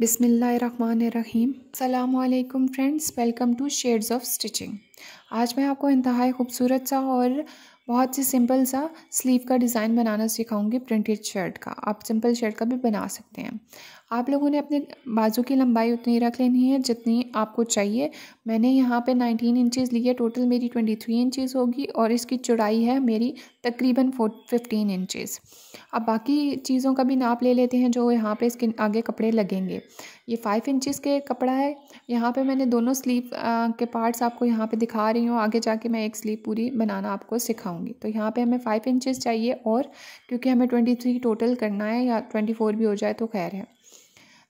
बिसमीम अल्लाम friends welcome to shades of stitching आज मैं आपको इंतहा खूबसूरत सा और बहुत ही सिंपल सा स्लीव का डिज़ाइन बनाना सिखाऊंगी प्रिंटेड शर्ट का आप सिंपल शर्ट का भी बना सकते हैं आप लोगों ने अपने बाजू की लंबाई उतनी रख लेनी है जितनी आपको चाहिए मैंने यहाँ पे 19 इंचेस ली है टोटल मेरी 23 इंचेस होगी और इसकी चौड़ाई है मेरी तकरीबन फोर फिफ्टीन इंचेस अब बाकी चीज़ों का भी नाप ले लेते हैं जो यहाँ पे इसके आगे कपड़े लगेंगे ये फाइव इंचेस के कपड़ा है यहाँ पे मैंने दोनों स्लीव के पार्ट्स आपको यहाँ पे दिखा रही हूँ आगे जाके मैं एक स्लीव पूरी बनाना आपको सिखाऊंगी तो यहाँ पे हमें फाइव इंचेस चाहिए और क्योंकि हमें ट्वेंटी थ्री टोटल करना है या ट्वेंटी फोर भी हो जाए तो खैर है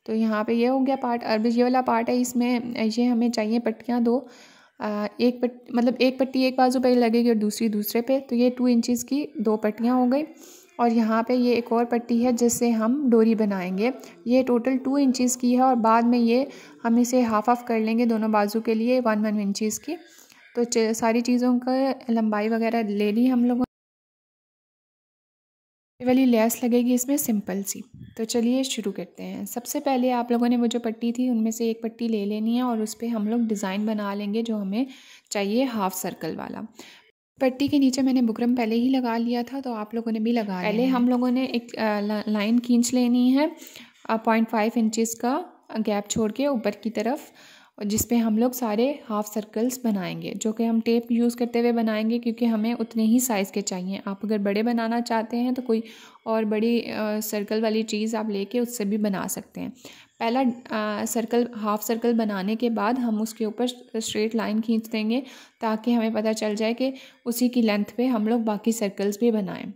तो यहाँ पे ये हो गया पार्ट अब ये वाला पार्ट है इसमें ये हमें चाहिए पट्टियाँ दो आ, एक पट मतलब एक पट्टी एक बाजू पर लगेगी और दूसरी दूसरे पे तो ये टू इंचेस की दो पट्टियाँ हो गई और यहाँ पे ये एक और पट्टी है जिससे हम डोरी बनाएंगे ये टोटल टू इंचेस की है और बाद में ये हम इसे हाफ ऑफ कर लेंगे दोनों बाजू के लिए वन वन इंचज़ की तो सारी चीज़ों का लंबाई वगैरह ले ली हम लोगों वाली लेस लगेगी इसमें सिंपल सी तो चलिए शुरू करते हैं सबसे पहले आप लोगों ने वो जो पट्टी थी उनमें से एक पट्टी ले लेनी है और उस पर हम लोग डिज़ाइन बना लेंगे जो हमें चाहिए हाफ सर्कल वाला पट्टी के नीचे मैंने बुकरम पहले ही लगा लिया था तो आप लोगों ने भी लगा पहले हम लोगों ने एक लाइन खींच लेनी है पॉइंट फाइव इंचज़ का गैप छोड़ के ऊपर की तरफ और जिस पे हम लोग सारे हाफ सर्कल्स बनाएंगे जो कि हम टेप यूज़ करते हुए बनाएंगे क्योंकि हमें उतने ही साइज़ के चाहिए आप अगर बड़े बनाना चाहते हैं तो कोई और बड़ी आ, सर्कल वाली चीज़ आप लेके उससे भी बना सकते हैं पहला आ, सर्कल हाफ सर्कल बनाने के बाद हम उसके ऊपर स्ट्रेट लाइन खींच देंगे ताकि हमें पता चल जाए कि उसी की लेंथ पर हम लोग बाकी सर्कल्स भी बनाएँ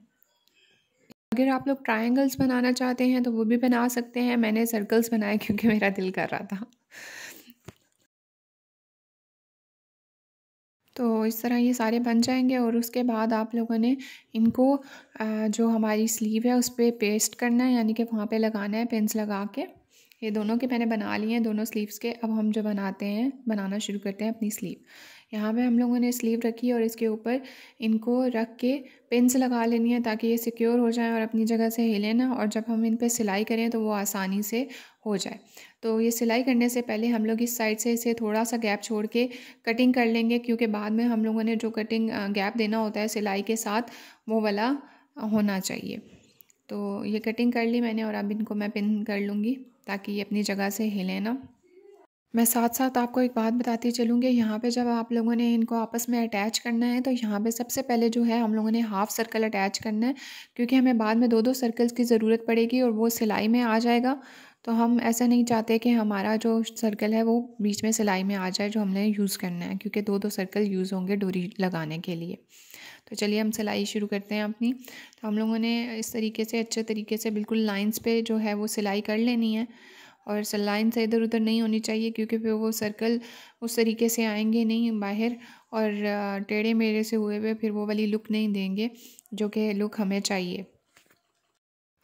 अगर आप लोग ट्राइंगल्स बनाना चाहते हैं तो वो भी बना सकते हैं मैंने सर्कल्स बनाए क्योंकि मेरा दिल कर रहा था तो इस तरह ये सारे बन जाएंगे और उसके बाद आप लोगों ने इनको जो हमारी स्लीव है उस पर पे पेस्ट करना है यानी कि वहाँ पे लगाना है पेंस लगा के ये दोनों के मैंने बना लिए हैं दोनों स्लीव्स के अब हम जो बनाते हैं बनाना शुरू करते हैं अपनी स्लीव यहाँ पे हम लोगों ने स्लीव रखी और इसके ऊपर इनको रख के पेंस लगा लेनी है ताकि ये सिक्योर हो जाए और अपनी जगह से हिले ना और जब हम इन पर सिलाई करें तो वो आसानी से हो जाए तो ये सिलाई करने से पहले हम लोग इस साइड से इसे थोड़ा सा गैप छोड़ के कटिंग कर लेंगे क्योंकि बाद में हम लोगों ने जो कटिंग गैप देना होता है सिलाई के साथ वो वाला होना चाहिए तो ये कटिंग कर ली मैंने और अब इनको मैं पिन कर लूँगी ताकि ये अपनी जगह से हिले ना मैं साथ साथ आपको एक बात बताती चलूँगी यहाँ पे जब आप लोगों ने इनको आपस में अटैच करना है तो यहाँ पे सबसे पहले जो है हम लोगों ने हाफ़ सर्कल अटैच करना है क्योंकि हमें बाद में दो दो सर्कल्स की ज़रूरत पड़ेगी और वो सिलाई में आ जाएगा तो हम ऐसा नहीं चाहते कि हमारा जो सर्कल है वो बीच में सिलाई में आ जाए जो हमने यूज़ करना है क्योंकि दो दो सर्कल यूज़ होंगे डोरी लगाने के लिए तो चलिए हम सिलाई शुरू करते हैं अपनी तो हम लोगों ने इस तरीके से अच्छे तरीके से बिल्कुल लाइंस पे जो है वो सिलाई कर लेनी है और लाइन से इधर उधर नहीं होनी चाहिए क्योंकि फिर वो सर्कल उस तरीके से आएंगे नहीं बाहर और टेढ़े मेढ़े से हुए हुए फिर वो वाली लुक नहीं देंगे जो कि लुक हमें चाहिए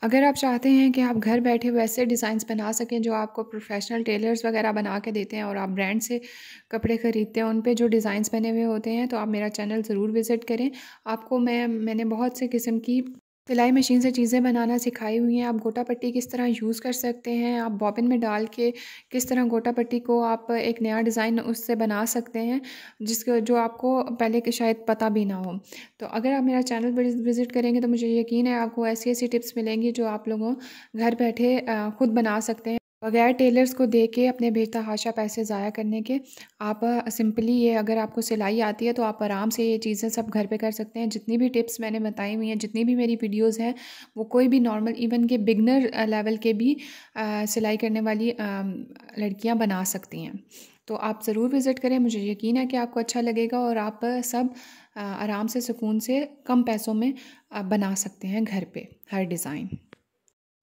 अगर आप चाहते हैं कि आप घर बैठे वैसे डिज़ाइंस बना सकें जो आपको प्रोफेशनल टेलर्स वगैरह बना के देते हैं और आप ब्रांड से कपड़े ख़रीदते हैं उन पे जो डिज़ाइंस बने हुए होते हैं तो आप मेरा चैनल ज़रूर विज़िट करें आपको मैं मैंने बहुत से किस्म की सिलाई मशीन से चीज़ें बनाना सिखाई हुई हैं आप गोटा पट्टी किस तरह यूज़ कर सकते हैं आप बॉबिन में डाल के किस तरह गोटा पट्टी को आप एक नया डिज़ाइन उससे बना सकते हैं जिसके जो आपको पहले शायद पता भी ना हो तो अगर आप मेरा चैनल विज़िट करेंगे तो मुझे यकीन है आपको ऐसी ऐसी टिप्स मिलेंगी जो आप लोगों घर बैठे ख़ुद बना सकते हैं बगैर टेलर्स को दे के अपने हाशा पैसे ज़ाया करने के आप सिंपली ये अगर आपको सिलाई आती है तो आप आराम से ये चीज़ें सब घर पे कर सकते हैं जितनी भी टिप्स मैंने बताई हुई हैं जितनी भी मेरी वीडियोस हैं वो कोई भी नॉर्मल इवन के बिगनर लेवल के भी आ, सिलाई करने वाली लड़कियाँ बना सकती हैं तो आप ज़रूर विज़िट करें मुझे यकीन है कि आपको अच्छा लगेगा और आप सब आराम से सुकून से कम पैसों में बना सकते हैं घर पर हर डिज़ाइन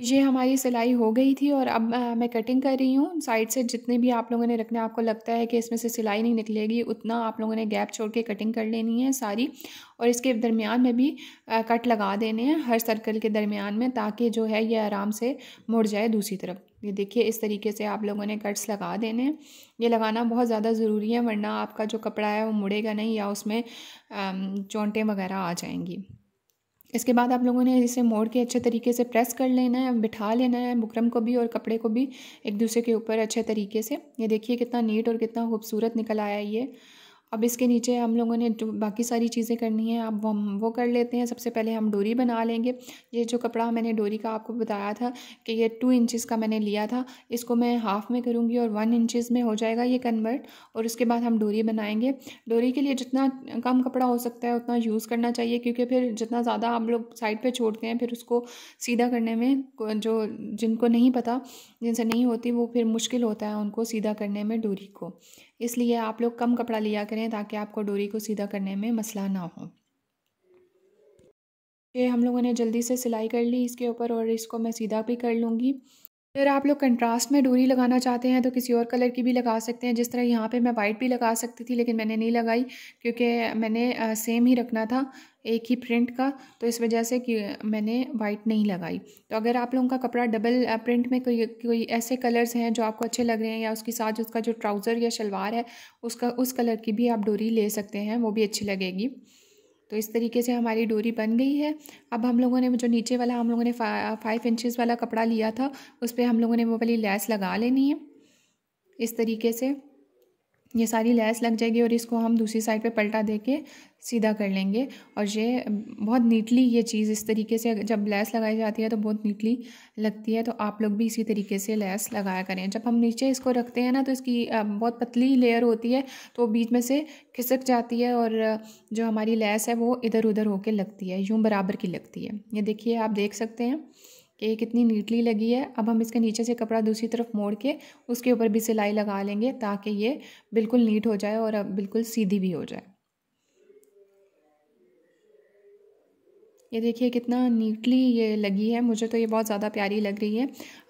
ये हमारी सिलाई हो गई थी और अब आ, मैं कटिंग कर रही हूँ साइड से जितने भी आप लोगों ने रखने आपको लगता है कि इसमें से सिलाई नहीं निकलेगी उतना आप लोगों ने गैप छोड़ के कटिंग कर लेनी है सारी और इसके दरमियान में भी आ, कट लगा देने हैं हर सर्कल के दरमियान में ताकि जो है ये आराम से मुड़ जाए दूसरी तरफ ये देखिए इस तरीके से आप लोगों ने कट्स लगा देने हैं ये लगाना बहुत ज़्यादा ज़रूरी है वरना आपका जो कपड़ा है वो मुड़ेगा नहीं या उसमें चोंटें वगैरह आ जाएंगी इसके बाद आप लोगों ने इसे मोड़ के अच्छे तरीके से प्रेस कर लेना है बिठा लेना है बुकरम को भी और कपड़े को भी एक दूसरे के ऊपर अच्छे तरीके से ये देखिए कितना नीट और कितना खूबसूरत निकल आया ये अब इसके नीचे हम लोगों ने जो बाकी सारी चीज़ें करनी है अब हम वो कर लेते हैं सबसे पहले हम डोरी बना लेंगे ये जो कपड़ा मैंने डोरी का आपको बताया था कि ये टू इंचेस का मैंने लिया था इसको मैं हाफ़ में करूँगी और वन इंचज़ में हो जाएगा ये कन्वर्ट और उसके बाद हम डोरी बनाएंगे डोरी के लिए जितना कम कपड़ा हो सकता है उतना यूज़ करना चाहिए क्योंकि फिर जितना ज़्यादा हम लोग साइड पर छोड़ते हैं फिर उसको सीधा करने में जो जिनको नहीं पता जिनसे नहीं होती वो फिर मुश्किल होता है उनको सीधा करने में डोरी को इसलिए आप लोग कम कपड़ा लिया करें ताकि आपको डोरी को सीधा करने में मसला ना हो ये हम लोगों ने जल्दी से सिलाई कर ली इसके ऊपर और इसको मैं सीधा भी कर लूँगी अगर आप लोग कंट्रास्ट में डोरी लगाना चाहते हैं तो किसी और कलर की भी लगा सकते हैं जिस तरह यहाँ पे मैं वाइट भी लगा सकती थी लेकिन मैंने नहीं लगाई क्योंकि मैंने सेम ही रखना था एक ही प्रिंट का तो इस वजह से कि मैंने वाइट नहीं लगाई तो अगर आप लोगों का कपड़ा डबल प्रिंट में कोई कोई ऐसे कलर्स हैं जो आपको अच्छे लग रहे हैं या उसके साथ उसका जो ट्राउज़र या शलवार है उसका उस कलर की भी आप डोरी ले सकते हैं वो भी अच्छी लगेगी तो इस तरीके से हमारी डोरी बन गई है अब हम लोगों ने जो नीचे वाला हम लोगों ने फाइव इंचज़ वाला कपड़ा लिया था उस पर हम लोगों ने वो वाली लैस लगा लेनी है इस तरीके से ये सारी लैस लग जाएगी और इसको हम दूसरी साइड पे पलटा दे के सीधा कर लेंगे और ये बहुत नीटली ये चीज़ इस तरीके से जब लैस लगाई जाती है तो बहुत नीटली लगती है तो आप लोग भी इसी तरीके से लैस लगाया करें जब हम नीचे इसको रखते हैं ना तो इसकी बहुत पतली लेयर होती है तो बीच में से खिसक जाती है और जो हमारी लैस है वो इधर उधर होके लगती है यूँ बराबर की लगती है ये देखिए आप देख सकते हैं कि ये कितनी नीटली लगी है अब हम इसके नीचे से कपड़ा दूसरी तरफ मोड़ के उसके ऊपर भी सिलाई लगा लेंगे ताकि ये बिल्कुल नीट हो जाए और अब बिल्कुल सीधी भी हो जाए ये देखिए कितना नीटली ये लगी है मुझे तो ये बहुत ज़्यादा प्यारी लग रही है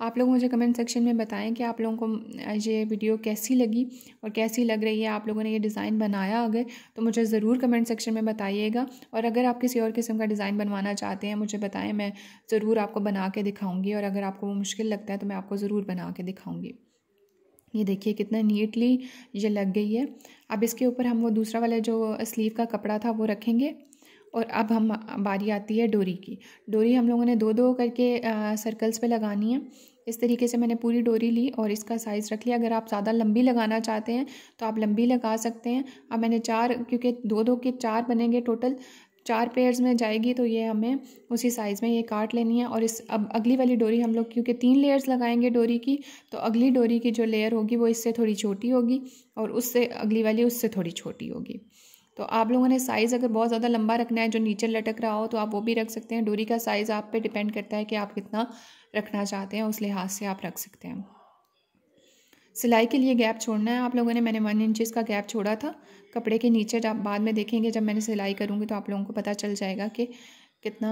आप लोग मुझे कमेंट सेक्शन में बताएं कि आप लोगों को ये वीडियो कैसी लगी और कैसी लग रही है आप लोगों ने ये डिज़ाइन बनाया अगर तो मुझे ज़रूर कमेंट सेक्शन में बताइएगा और अगर आप किसी और किस्म का डिज़ाइन बनवाना चाहते हैं मुझे बताएं मैं ज़रूर आपको बना के दिखाऊँगी और अगर आपको वो मुश्किल लगता है तो मैं आपको ज़रूर बना के दिखाऊँगी ये देखिए कितना नीटली ये लग गई है अब इसके ऊपर हम वो दूसरा वाला जो स्लीव का कपड़ा था वो रखेंगे और अब हम बारी आती है डोरी की डोरी हम लोगों ने दो दो करके आ, सर्कल्स पे लगानी है इस तरीके से मैंने पूरी डोरी ली और इसका साइज़ रख लिया अगर आप ज़्यादा लंबी लगाना चाहते हैं तो आप लंबी लगा सकते हैं अब मैंने चार क्योंकि दो दो के चार बनेंगे टोटल चार पेयर्स में जाएगी तो ये हमें उसी साइज़ में ये काट लेनी है और इस अब अगली वाली डोरी हम लोग क्योंकि तीन लेयर्स लगाएंगे डोरी की तो अगली डोरी की जो लेयर होगी वो इससे थोड़ी छोटी होगी और उससे अगली वाली उससे थोड़ी छोटी होगी तो आप लोगों ने साइज़ अगर बहुत ज़्यादा लंबा रखना है जो नीचे लटक रहा हो तो आप वो भी रख सकते हैं डोरी का साइज़ आप पे डिपेंड करता है कि आप कितना रखना चाहते हैं उस लिहाज से आप रख सकते हैं सिलाई के लिए गैप छोड़ना है आप लोगों ने मैंने वन इंचज़ का गैप छोड़ा था कपड़े के नीचे जब बाद में देखेंगे जब मैंने सिलाई करूँगी तो आप लोगों को पता चल जाएगा कि कितना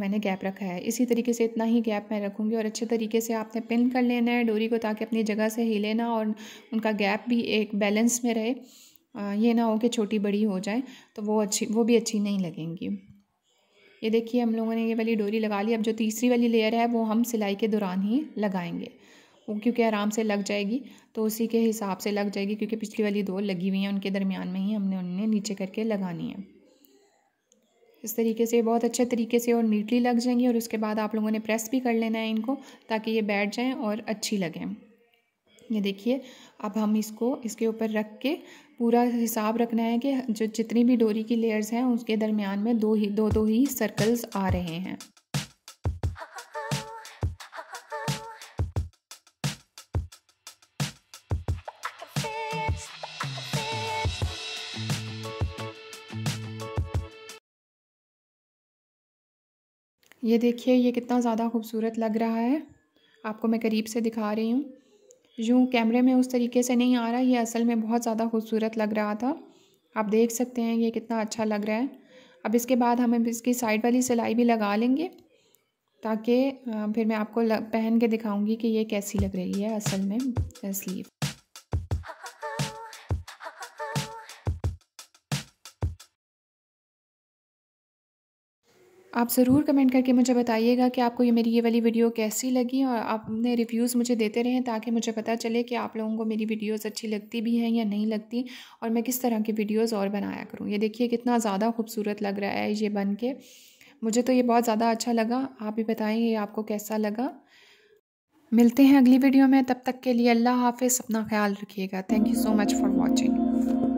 मैंने गैप रखा है इसी तरीके से इतना ही गैप मैं रखूँगी और अच्छे तरीके से आपने पिन कर लेना है डोरी को ताकि अपनी जगह से हिले ना और उनका गैप भी एक बैलेंस में रहे ये ना हो कि छोटी बड़ी हो जाए तो वो अच्छी वो भी अच्छी नहीं लगेंगी ये देखिए हम लोगों ने ये वाली डोरी लगा ली अब जो तीसरी वाली लेयर है वो हम सिलाई के दौरान ही लगाएंगे वो क्योंकि आराम से लग जाएगी तो उसी के हिसाब से लग जाएगी क्योंकि पिछली वाली दो लगी हुई हैं उनके दरमियान में ही हमने उन्हें नीचे करके लगानी है इस तरीके से बहुत अच्छे तरीके से और नीटली लग जाएंगी और उसके बाद आप लोगों ने प्रेस भी कर लेना है इनको ताकि ये बैठ जाएँ और अच्छी लगें ये देखिए अब हम इसको इसके ऊपर रख के पूरा हिसाब रखना है कि जो जितनी भी डोरी की लेयर्स हैं उसके दरमियान में दो ही दो दो ही सर्कल्स आ रहे हैं ये देखिए ये कितना ज़्यादा खूबसूरत लग रहा है आपको मैं करीब से दिखा रही हूँ यूँ कैमरे में उस तरीके से नहीं आ रहा ये असल में बहुत ज़्यादा खूबसूरत लग रहा था आप देख सकते हैं ये कितना अच्छा लग रहा है अब इसके बाद हम इसकी साइड वाली सिलाई भी लगा लेंगे ताकि फिर मैं आपको पहन के दिखाऊंगी कि ये कैसी लग रही है असल में स्लीव आप ज़रूर कमेंट करके मुझे बताइएगा कि आपको ये मेरी ये वाली वीडियो कैसी लगी और आप अपने रिव्यूज़ मुझे देते रहें ताकि मुझे पता चले कि आप लोगों को मेरी वीडियोस अच्छी लगती भी हैं या नहीं लगती और मैं किस तरह की वीडियोस और बनाया करूँ ये देखिए कितना ज़्यादा खूबसूरत लग रहा है ये बन के मुझे तो ये बहुत ज़्यादा अच्छा लगा आप भी बताएँ ये आपको कैसा लगा मिलते हैं अगली वीडियो में तब तक के लिए अल्लाह हाफ़ अपना ख्याल रखिएगा thank you so much for watching